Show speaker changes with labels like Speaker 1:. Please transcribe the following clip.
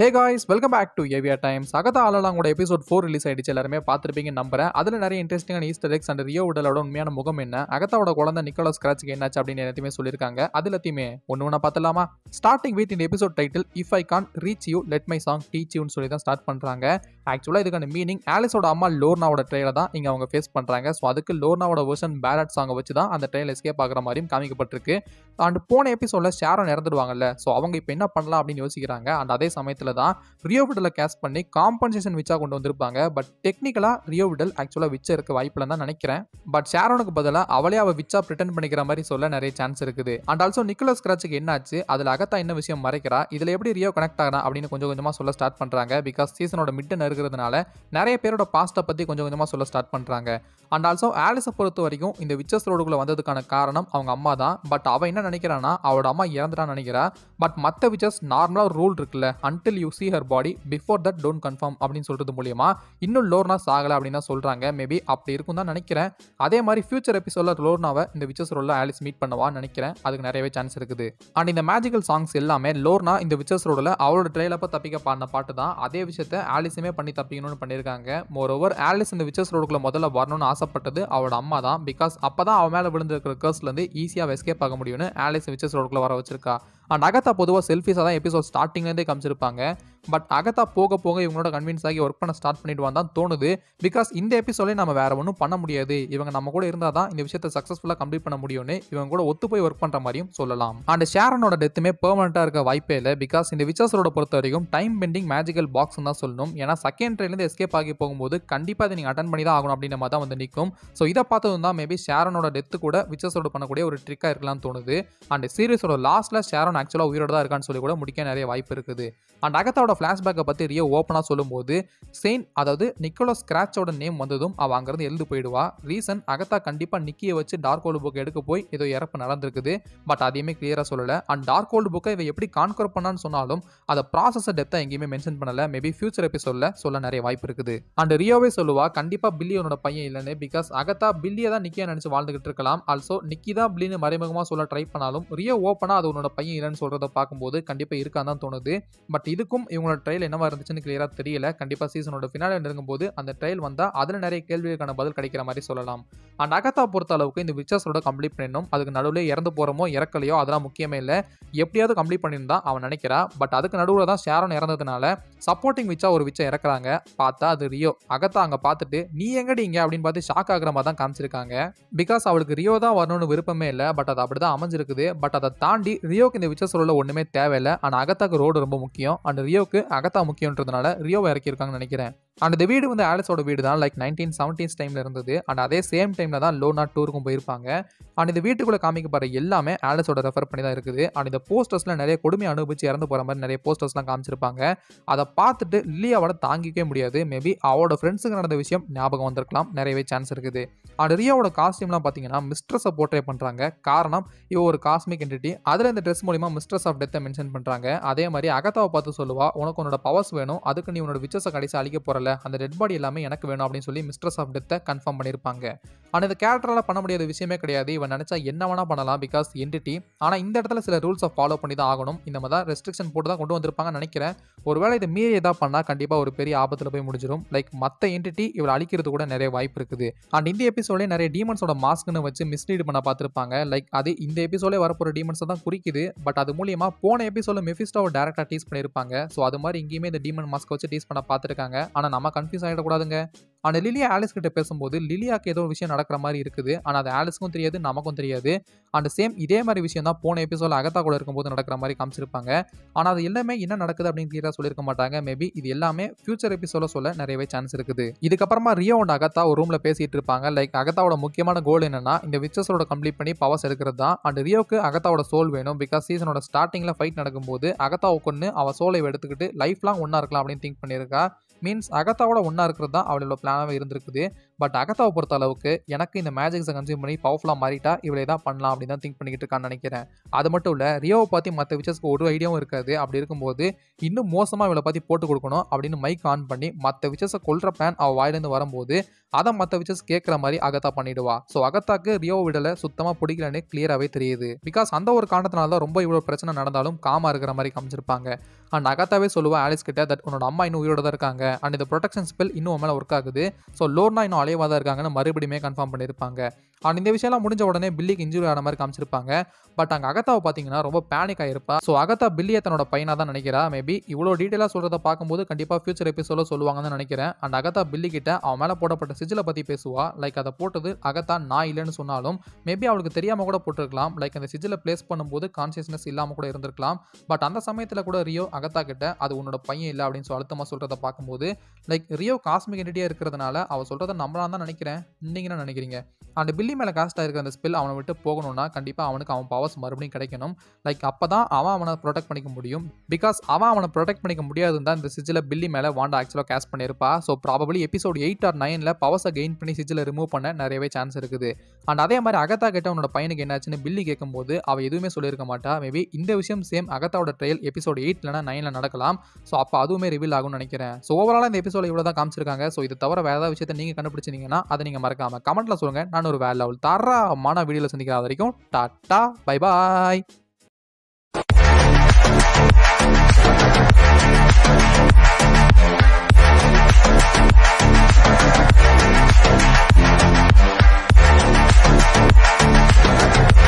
Speaker 1: hey guys welcome back to ஏவியா times Agatha ஆலலாங்கோட episode four release ஆயிடுச்சு எல்லாருமே பார்த்துருப்பீங்க நம்புறேன் அதில் நிறைய இன்ட்ரெஸ்டிங்கான ஈஸ்டர் எக்ஸ் அண்ட் ரியோ உடலோட உண்மையான முகம் என்ன அகத்தாவோட குழந்தை நிக்கோலஸ் கிராச்சுக்கு என்னாச்சு அப்படின்னு எல்லாத்தையுமே சொல்லியிருக்காங்க அது எல்லாத்தையுமே ஒன்று ஒன்றா பார்த்தலாமா ஸ்டார்டிங் வித் இந்த episode title if I can reach you let my song teach யூன்னு சொல்லி தான் ஸ்டார்ட் பண்ணுறாங்க ஆக்சுவலாக இதுக்கான மீனிங் ஆலிஸோட அம்மா லோர்னாவோட ட்ரெயில தான் இங்கே அவங்க ஃபேஸ் பண்ணுறாங்க ஸோ அதுக்கு லோர்னாவோட வெர்ஷன் பேலட் சாங்கை வச்சு தான் அந்த ட்ரெயில் எஸ்கேப் ஆகிற மாதிரியும் காமிக்கப்பட்டிருக்கு அண்ட் போன எபிசோடில் ஷேரம் இறந்துடுவாங்கல்ல ஸோ அவங்க இப்போ என்ன பண்ணலாம் அப்படின்னு யோசிக்கிறாங்க அண்ட் அதே சமயத்தில் விஷயத்தில் தான் ரியோ விடலை கேஸ் பண்ணி காம்பன்சேஷன் விச்சா கொண்டு வந்திருப்பாங்க பட் டெக்னிக்கலாக ரியோ விடல் ஆக்சுவலாக விச்ச இருக்க வாய்ப்பில் தான் நினைக்கிறேன் பட் ஷேரோனுக்கு பதிலாக அவளே அவள் விச்சா பிரிட்டன் பண்ணிக்கிற மாதிரி சொல்ல நிறைய சான்ஸ் இருக்குது அண்ட் ஆல்சோ நிக்கோலஸ் கிராச்சுக்கு என்னாச்சு அதில் அகத்தா என்ன விஷயம் மறைக்கிறா இதில் எப்படி ரியோ கனெக்ட் ஆகிறா அப்படின்னு கொஞ்சம் கொஞ்சமாக சொல்ல ஸ்டார்ட் பண்ணுறாங்க பிகாஸ் சீசனோட மிட்டன் இருக்கிறதுனால நிறைய பேரோட பாஸ்ட்டை பற்றி கொஞ்சம் கொஞ்சமாக சொல்ல ஸ்டார்ட் பண்ணுறாங்க அண்ட் ஆல்சோ ஆலிஸை பொறுத்த வரைக்கும் இந்த விச்சஸ் ரோடுக்குள்ளே வந்ததுக்கான காரணம் அவங்க அம்மா தான் பட் அவள் என்ன நினைக்கிறான்னா அவளோட அம்மா இறந்துட்டான்னு நினைக்கிறா பட் மற்ற விச்சஸ் நார்மலாக ஒரு ரூல் இருக்குல்ல until until you see her body before that don't confirm அப்படின்னு சொல்கிறது மூலியமா இன்னும் லோர்னா சாகலை அப்படின்னு சொல்கிறாங்க மேபி அப்படி இருக்கும் தான் நினைக்கிறேன் அதே மாதிரி ஃபியூச்சர் எபிசோட லோர்னாவை இந்த விச்சஸ் ரோலில் ஆலிஸ் மீட் பண்ணுவான்னு நினைக்கிறேன் அதுக்கு நிறையவே சான்ஸ் இருக்குது அண்ட் இந்த மேஜிக்கல் சாங்ஸ் எல்லாமே லோர்னா இந்த விச்சஸ் ரோடில் அவரோட ட்ரெயிலப்போ தப்பிக்க பாடின பாட்டு தான் அதே விஷயத்த ஆலிஸுமே பண்ணி தப்பிக்கணும்னு பண்ணியிருக்காங்க ஓவர் ஆலிஸ் இந்த விச்சஸ் ரோடுக்குள்ள முதல்ல வரணும்னு ஆசைப்பட்டது அவரோட அம்மா தான் பிகாஸ் அப்போ தான் அவன் மேலே விழுந்திருக்கிற கர்ஸ்லேருந்து ஈஸியாக எஸ்கேப் ஆக முடியும்னு ஆலிஸ் விச்சஸ் ரோடுக்குள்ள வர வச்சிருக்கா அண்ட் அகத்தா பொதுவாக செல்ஃபிஸாக தான் எபிசோட் ஸ்டார்டிங்லேருந்தே காமிச்சிருப்பாங்க பட் அகத்தா போக போக இவங்களோட கன்வின்ஸ் ஆகி ஒர்க் பண்ண ஸ்டார்ட் பண்ணிடுவான் தான் தோணுது பிகாஸ் இந்த எபிசோட்லேயே நம்ம வேறு ஒன்றும் பண்ண முடியாது இவங்க நம்ம கூட இருந்தால் தான் இந்த விஷயத்தை சக்ஸஸ்ஃபுல்லாக கம்ப்ளீட் பண்ண முடியும்னு இவங்க கூட ஒத்து போய் ஒர்க் பண்ணுற மாதிரியும் சொல்லலாம் அண்ட் ஷேரனோட டெத்துமே பெர்மனெண்ட்டாக இருக்க வாய்ப்பே இல்லை பிகாஸ் இந்த விச்சாசரோட பொறுத்த வரைக்கும் டைம் பெண்டிங் மேஜிக்கல் பாக்ஸ் தான் சொல்லணும் ஏன்னா செகண்ட் ட்ரெயிலேருந்து எஸ்கேப் ஆகி போகும்போது கண்டிப்பாக அதை நீங்கள் அட்டன் பண்ணி தான் ஆகணும் அப்படின்ற மாதிரி தான் வந்து நிற்கும் ஸோ இதை பார்த்ததும் தான் மேபி ஷேரனோட டெத்து கூட விச்சர்ஸோட பண்ணக்கூடிய ஒரு ட்ரிக்காக இருக்கலாம்னு தோணுது அண்ட் சீரியஸோட லாஸ்ட்டில் ஷேரன் ஆக்சுவலாக உயிரோட தான் இருக்கான்னு சொல்லி கூட முடிக்க நிறைய வாய்ப்பு இருக்குது அண்ட் அகத்தாவோட ஃப்ளாஷ்பேக்கை பற்றி ரியோ ஓப்பனாக சொல்லும்போது செயின் அதாவது நிக்கோலஸ் ஸ்க்ராட்சோட நேம் வந்ததும் அவள் அங்கேருந்து எழுந்து போயிடுவா ரீசன் அகத்தா கண்டிப்பாக நிக்கியை வச்சு டார்க் ஹோல்டு புக் எடுக்க போய் ஏதோ இறப்பு நடந்திருக்குது பட் அதையுமே கிளியராக சொல்லலை அண்ட் டார்க் ஹோல்டு புக்கை இவ எப்படி கான்கர் பண்ணான்னு சொன்னாலும் அதை ப்ராசஸை டெப்த்தாக எங்கேயுமே மென்ஷன் பண்ணலை மேபி ஃபியூச்சர் எபிசோடில் சொல்ல நிறைய வாய்ப்பு இருக்குது அண்ட் ரியோவே சொல்லுவா கண்டிப்பாக உன்னோட பையன் இல்லைன்னு பிகாஸ் அகத்தா பில்லியை தான் நிக்கியாக நினச்சி வாழ்ந்துகிட்டு இருக்கலாம் ஆல்சோ நிக்கி தான் பில்லின்னு மறைமுகமாக சொல்ல ட்ரை பண்ணாலும் ரியோ ஓப்பனாக அது உன்னோட பையன் இல்லைன்னு சொல்கிறத பார்க்கும்போது கண்டிப்பாக இருக்கான் தான் தோணுது பட் இதுக்கும் இவங்களோட ட்ரையல் என்னவாக இருந்துச்சுன்னு கிளியராக தெரியல கண்டிப்பாக சீசனோட ஃபினாலே நெருங்கும்போது அந்த ட்ரையல் வந்தால் அதில் நிறைய கேள்விகளுக்கான பதில் கிடைக்கிற மாதிரி சொல்லலாம் அண்ட் அகத்தா பொறுத்த அளவுக்கு இந்த விச்சர்ஸோட கம்ப்ளீட் பண்ணணும் அதுக்கு நடுவில் இறந்து போகிறோமோ இறக்கலையோ அதெல்லாம் முக்கியமே இல்லை எப்படியாவது கம்ப்ளீட் பண்ணியிருந்தான் அவன் நினைக்கிறான் பட் அதுக்கு நடுவில் தான் ஷேரன் இறந்ததுனால சப்போர்ட்டிங் விச்சா ஒரு விச்சா இறக்குறாங்க பார்த்தா அது ரியோ அகத்தா அங்கே பார்த்துட்டு நீ எங்கடி இங்கே அப்படின்னு பார்த்து ஷாக் ஆகிற மாதிரி தான் காமிச்சிருக்காங்க பிகாஸ் அவளுக்கு ரியோ தான் வரணும்னு விருப்பமே இல்லை பட் அது அப்படி தான் அமைஞ்சிருக்குது பட் அதை தாண்டி ரியோக்கு இந்த விச்சர் சோலோவில் ஒன்றுமே தேவையில்லை ஆனால் அகத்தாக்கு ரோடு ரொம்ப முக்கியம் அண்ட் ரியோவுக்கு அகத்தா முக்கியன்றதுனால ரியோவை இறக்கியிருக்காங்கன்னு நினைக்கிறேன் அண்ட் இந்த வீடு வந்து ஆலிஸோட வீடு தான் லைக் நைன்டீன் செவன்டீன்ஸ் டைமில் இருந்தது அண்ட் அதே சேம் டைமில் தான் லோனா டூருக்கும் போயிருப்பாங்க அண்ட் இந்த வீட்டுக்குள்ளே காமிக்கப்படுற எல்லாமே ஆலிஸோட ரெஃபர் பண்ணி தான் இருக்குது அண்ட் இந்த போஸ்டர்ஸ்லாம் நிறைய கொடுமை அனுபவிச்சு இறந்து போகிற மாதிரி நிறைய போஸ்டர்ஸ்லாம் காமிச்சிருப்பாங்க அதை பார்த்துட்டு லியாவால் தாங்கிக்கவே முடியாது மேபி அவளோட ஃப்ரெண்ட்ஸுக்கு நடந்த விஷயம் ஞாபகம் வந்திருக்கலாம் நிறையவே சான்ஸ் இருக்குது அண்ட் ரியாவோட காஸ்டியூம்லாம் பார்த்தீங்கன்னா மிஸ்ட்ரஸை போர்ட்ரே பண்ணுறாங்க காரணம் இவ ஒரு காஸ்மிக் என்டிட்டி அதில் இந்த ட்ரெஸ் மூலிமா மிஸ்ட்ரஸ் ஆஃப் டெத்தை மென்ஷன் பண்ணுறாங்க அதே மாதிரி அகத்தாவை பார்த்து சொல்லுவா உனக்கு உன்னோட பவர்ஸ் வேணும் அதுக்கு நீ உன்னோட விச்சஸை கடைசி அழிக்க போகிற வரும்ல அந்த டெட் பாடி எல்லாமே எனக்கு வேணும் அப்படின்னு சொல்லி மிஸ்ட்ரஸ் ஆஃப் டெத்தை கன்ஃபார்ம் பண்ணியிருப்பாங்க ஆனால் இந்த கேரக்டரால் பண்ண முடியாத விஷயமே கிடையாது இவன் நினச்சா என்ன வேணால் பண்ணலாம் பிகாஸ் என்டிட்டி ஆனால் இந்த இடத்துல சில ரூல்ஸை ஃபாலோ பண்ணி தான் ஆகணும் இந்த மாதிரி தான் ரெஸ்ட்ரிக்ஷன் போட்டு தான் கொண்டு வந்திருப்பாங்கன்னு நினைக்கிறேன் ஒருவேளை இதை மீறி எதாவது பண்ணால் கண்டிப்பாக ஒரு பெரிய ஆபத்தில் போய் முடிஞ்சிடும் லைக் மற்ற என்டிட்டி இவள் அழிக்கிறது கூட நிறைய வாய்ப்பு இருக்குது அண்ட் இந்த எபிசோட்லேயே நிறைய டீமன்ஸோட மாஸ்க்னு வச்சு மிஸ்லீட் பண்ண பார்த்துருப்பாங்க லைக் அது இந்த எபிசோடே வரப்போகிற டீமன்ஸை தான் குறிக்குது பட் அது மூலியமாக போன எபிசோட மெஃபிஸ்டோவை டேரக்டாக டீஸ் பண்ணியிருப்பாங்க ஸோ அது மாதிரி இங்கேயுமே இந்த டீமன் மாஸ்க் வச்சு டீஸ் பண்ண பார்த்துருக்காங்க ஆனால் நம்ம கன்ஃபியூஸ் ஆகிடக்கூடாதுங்க ஆனால் லிலியா ஆலிஸ் கிட்ட பேசும்போது லிலியாக்கு ஏதோ விஷயம் நடக்கிற மாதிரி இருக்குது ஆனால் அது ஆலிஸ்க்கும் தெரியாது நமக்கும் தெரியாது அண்ட் சேம் இதே மாதிரி விஷயம் தான் போன எபிசோட அகத்தா கூட இருக்கும்போது நடக்கிற மாதிரி காமிச்சிருப்பாங்க ஆனால் அது எல்லாமே என்ன நடக்குது அப்படின்னு கிளியராக சொல்லியிருக்க மாட்டாங்க மேபி இது எல்லாமே ஃபியூச்சர் எபிசோட சொல்ல நிறையவே சான்ஸ் இருக்குது இதுக்கப்புறமா ரியோ அண்ட் அகத்தா ஒரு ரூமில் பேசிகிட்டு இருப்பாங்க லைக் அகத்தாவோட முக்கியமான கோல் என்னன்னா இந்த விச்சஸோட கம்ப்ளீட் பண்ணி பவர்ஸ் எடுக்கிறது தான் அண்ட் ரியோக்கு அகத்தாவோட சோல் வேணும் பிகாஸ் சீசனோட ஸ்டார்டிங்கில் ஃபைட் நடக்கும்போது அகத்தா ஒன்று அவள் சோலை எடுத்துக்கிட்டு லைஃப் லாங் ஒன்றா இருக்கலாம் அப்படின்னு திங்க் பண்ணியிருக்கா மீன்ஸ் அகத்தாவோட ஒன்றா இருக்கிறது தான் அவளோட பிளானாகவே இருந்திருக்குது பட் அகத்தாவை பொறுத்த அளவுக்கு எனக்கு இந்த மேஜிக்ஸை கன்சியூம் பண்ணி பவர்ஃபுல்லாக மாறிட்டா இவளே தான் பண்ணலாம் அப்படின்னு தான் திங்க் பண்ணிக்கிட்டு இருக்கான்னு நினைக்கிறேன் அது மட்டும் இல்லை ரியோவை பற்றி மற்ற விச்சஸ்க்கு ஒரு ஐடியாவும் இருக்காது அப்படி இருக்கும்போது இன்னும் மோசமாக இவளை பற்றி போட்டு கொடுக்கணும் அப்படின்னு மைக் ஆன் பண்ணி மற்ற விஷயத்தை கொள்கிற பிளான் அவள் வாயிலேருந்து வரும்போது அதை மற்ற விஷஸ் கேட்குற மாதிரி அகத்தா பண்ணிடுவா ஸோ அகத்தாக்கு ரியோ விடலை சுத்தமாக பிடிக்கலன்னு கிளியராகவே தெரியுது பிகாஸ் அந்த ஒரு காரணத்தினால்தான் ரொம்ப இவ்வளோ பிரச்சனை நடந்தாலும் காமா இருக்கிற மாதிரி காமிச்சிருப்பாங்க அண்ட் அகத்தாவே சொல்லுவா ஆலிஸ் கிட்ட தட் உன்னோட அம்மா இன்னும் உயிரோட தான் இருக்காங்க அண்ட் இந்த ப்ரொடக்ஷன் ஸ்பெல் இன்னும் மேலே ஒர்க் ஆகுது ஸோ லோர்னா இன்னும் அலைவாக தான் இருக்காங்கன்னு மறுபடியுமே கன்ஃபார்ம் பண்ணியிருப்பாங்க அண்ட் இந்த விஷயம்லாம் முடிஞ்ச உடனே பில்லிக்கு இன்ஜுரி ஆன மாதிரி காமிச்சிருப்பாங்க பட் அங்கே அகத்தாவை பார்த்தீங்கன்னா ரொம்ப பேனிக் ஆயிருப்பா ஸோ அகத்தா பில்லியை தன்னோட பையனாக தான் நினைக்கிறா மேபி இவ்வளோ டீட்டெயிலாக சொல்கிறத பார்க்கும்போது கண்டிப்பாக ஃபியூச்சர் எபிசோட சொல்லுவாங்கன்னு நினைக்கிறேன் அண்ட் அகத்தா பில்லி கிட்ட அவன் மேலே போடப்பட்ட சிஜிலை பற்றி பேசுவா லைக் அதை போட்டது அகத்தா நான் இல்லைன்னு சொன்னாலும் மேபி அவளுக்கு தெரியாமல் கூட போட்டிருக்கலாம் லைக் அந்த சிஜிலை பிளேஸ் பண்ணும்போது கான்சியஸ்னஸ் இல்லாமல் கூட இருந்திருக்கலாம் பட் அந்த சமயத்தில் கூட ரியோ அகத்தா கிட்ட அது உன்னோட பையன் இல்லை அப்படின்னு சொல்லி அழுத்தமாக சொல்கிறத பார்க்கும்போது லைக் ரியோ காஸ்மிக் என்டிட்டியாக இருக்கிறதுனால அவள் சொல்கிறத நம்மளாக தான் நினைக்கிறேன் நீங்கள் என்ன நினைக்கிறீங்க அண்ட் பில்லி எப்படி மேலே காஸ்ட் ஆகிருக்க அந்த ஸ்பெல் அவனை விட்டு போகணும்னா கண்டிப்பாக அவனுக்கு அவன் பவர்ஸ் மறுபடியும் கிடைக்கணும் லைக் அப்போ தான் அவன் அவனை ப்ரொடெக்ட் பண்ணிக்க முடியும் பிகாஸ் அவன் அவனை ப்ரொடெக்ட் பண்ணிக்க முடியாதுன்னு தான் இந்த சிஜில் பில்லி மேலே வாண்டா ஆக்சுவலாக கேஸ்ட் பண்ணியிருப்பா so probably episode eight or நைனில் பவர்ஸை கெயின் பண்ணி சிஜில் ரிமூவ் பண்ண நிறையவே சான்ஸ் இருக்குது அண்ட் அதே மாதிரி அகத்தா கிட்ட அவனோட பையனுக்கு என்னாச்சுன்னு பில்லி கேட்கும்போது அவள் எதுவுமே சொல்லியிருக்க மாட்டா மேபி இந்த விஷயம் சேம் அகத்தாவோட ட்ரையல் எபிசோட் எயிட்லனா நைனில் நடக்கலாம் ஸோ அப்போ அதுவுமே ரிவீல் ஆகும்னு நினைக்கிறேன் ஸோ ஓவராலாக இந்த எபிசோட இவ்வளோ தான் காமிச்சிருக்காங்க ஸோ இது தவிர வேறு ஏதாவது விஷயத்தை நீங்கள் கண்டுபிடிச்சிங்கன்னா அதை நீங்கள் மறக்காமல் கமெண்ட்டில் சொல்லுங்கள் நான் ஒரு வேலை தாரா மன வீடியோவில் சந்திக்காத வரைக்கும் டாட்டா பை பாய்